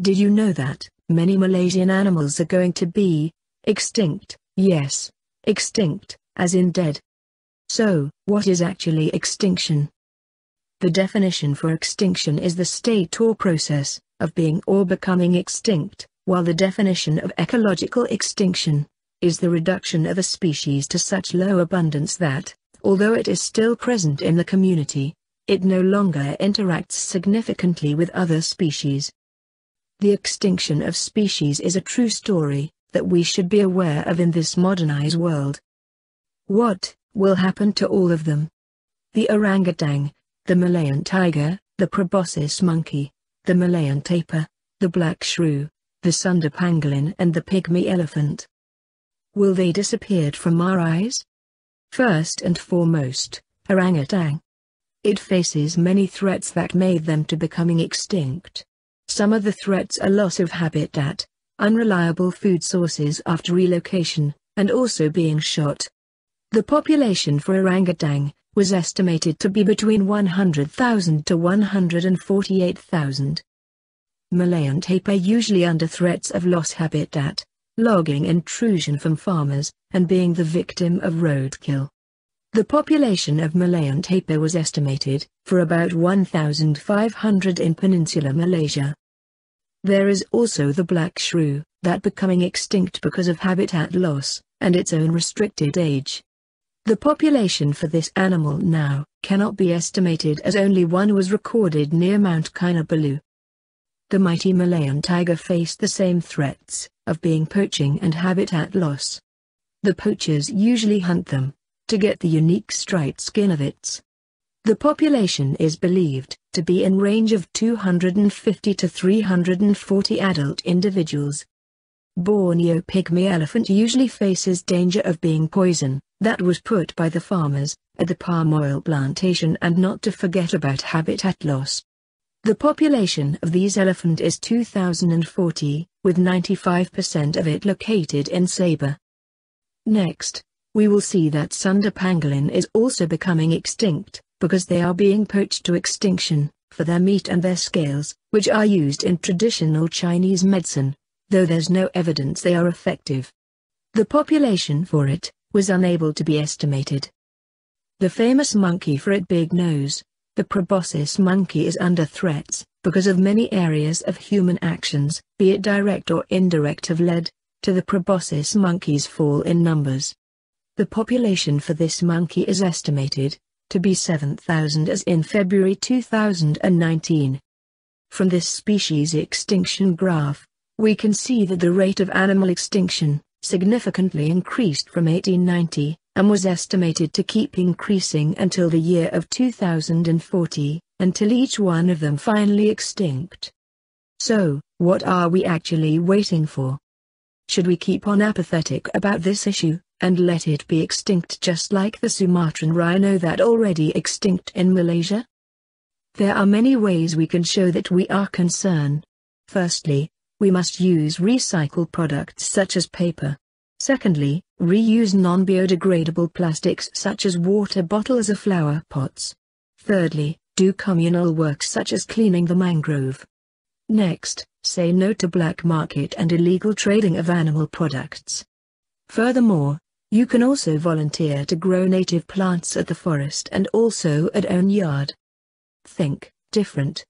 Did you know that many Malaysian animals are going to be extinct? Yes, extinct, as in dead. So, what is actually extinction? The definition for extinction is the state or process of being or becoming extinct, while the definition of ecological extinction is the reduction of a species to such low abundance that, although it is still present in the community, it no longer interacts significantly with other species. The extinction of species is a true story that we should be aware of in this modernized world. What will happen to all of them? The orangutan, the Malayan tiger, the proboscis monkey, the Malayan tapir, the black shrew, the sunder pangolin and the pygmy elephant. Will they disappear from our eyes? First and foremost, orangutan. It faces many threats that made them to becoming extinct. Some of the threats are loss of habitat, unreliable food sources after relocation, and also being shot. The population for orangutan was estimated to be between 100,000 to 148,000. Malayan tape are usually under threats of loss habitat, logging intrusion from farmers, and being the victim of roadkill. The population of Malayan tapir was estimated, for about 1,500 in Peninsular Malaysia. There is also the black shrew, that becoming extinct because of habitat loss, and its own restricted age. The population for this animal now, cannot be estimated as only one was recorded near Mount Kinabalu. The mighty Malayan tiger faced the same threats, of being poaching and habitat loss. The poachers usually hunt them, to get the unique striped skin of its. The population is believed to be in range of 250 to 340 adult individuals. Borneo pygmy elephant usually faces danger of being poison, that was put by the farmers, at the palm oil plantation and not to forget about habitat loss. The population of these elephant is 2040, with 95% of it located in Sabah. Next, we will see that Sunder pangolin is also becoming extinct, because they are being poached to extinction, for their meat and their scales, which are used in traditional Chinese medicine, though there's no evidence they are effective. The population for it, was unable to be estimated. The famous monkey for its big nose, the proboscis monkey is under threats, because of many areas of human actions, be it direct or indirect have led, to the proboscis monkey's fall in numbers. The population for this monkey is estimated to be 7,000 as in February 2019. From this species extinction graph, we can see that the rate of animal extinction significantly increased from 1890 and was estimated to keep increasing until the year of 2040, until each one of them finally extinct. So, what are we actually waiting for? Should we keep on apathetic about this issue, and let it be extinct just like the Sumatran rhino that already extinct in Malaysia? There are many ways we can show that we are concerned. Firstly, we must use recycled products such as paper. Secondly, reuse non-biodegradable plastics such as water bottles or flower pots. Thirdly, do communal work such as cleaning the mangrove. Next, say no to black market and illegal trading of animal products. Furthermore, you can also volunteer to grow native plants at the forest and also at own yard. Think different.